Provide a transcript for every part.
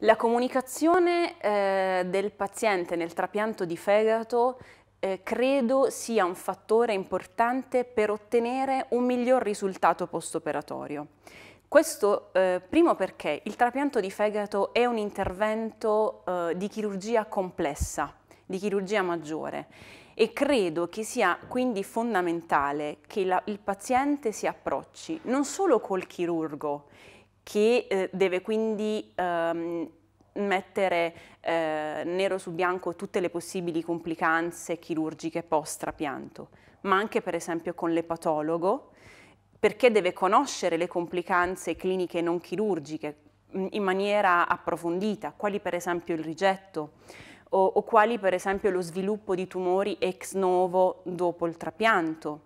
La comunicazione eh, del paziente nel trapianto di fegato eh, credo sia un fattore importante per ottenere un miglior risultato postoperatorio. Questo eh, primo perché il trapianto di fegato è un intervento eh, di chirurgia complessa, di chirurgia maggiore e credo che sia quindi fondamentale che la, il paziente si approcci non solo col chirurgo che eh, deve quindi ehm, mettere eh, nero su bianco tutte le possibili complicanze chirurgiche post trapianto, ma anche per esempio con l'epatologo, perché deve conoscere le complicanze cliniche non chirurgiche mm, in maniera approfondita, quali per esempio il rigetto o, o quali per esempio lo sviluppo di tumori ex novo dopo il trapianto,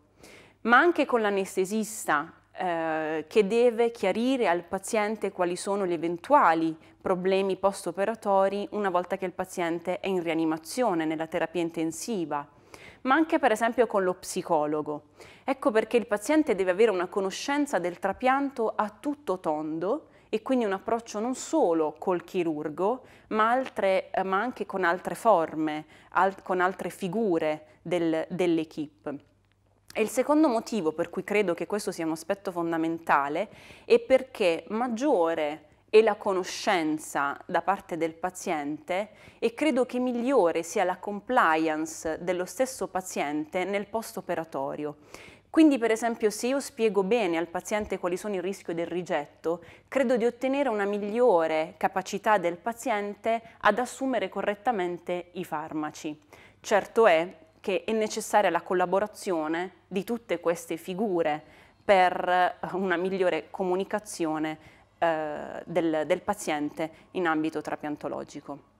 ma anche con l'anestesista eh, che deve chiarire al paziente quali sono gli eventuali problemi post-operatori una volta che il paziente è in rianimazione, nella terapia intensiva ma anche per esempio con lo psicologo. Ecco perché il paziente deve avere una conoscenza del trapianto a tutto tondo e quindi un approccio non solo col chirurgo, ma, altre, eh, ma anche con altre forme, al, con altre figure del, dell'equipe. E il secondo motivo per cui credo che questo sia un aspetto fondamentale è perché maggiore è la conoscenza da parte del paziente e credo che migliore sia la compliance dello stesso paziente nel post-operatorio. Quindi per esempio se io spiego bene al paziente quali sono i rischi del rigetto, credo di ottenere una migliore capacità del paziente ad assumere correttamente i farmaci. Certo è che è necessaria la collaborazione di tutte queste figure per eh, una migliore comunicazione eh, del, del paziente in ambito trapiantologico.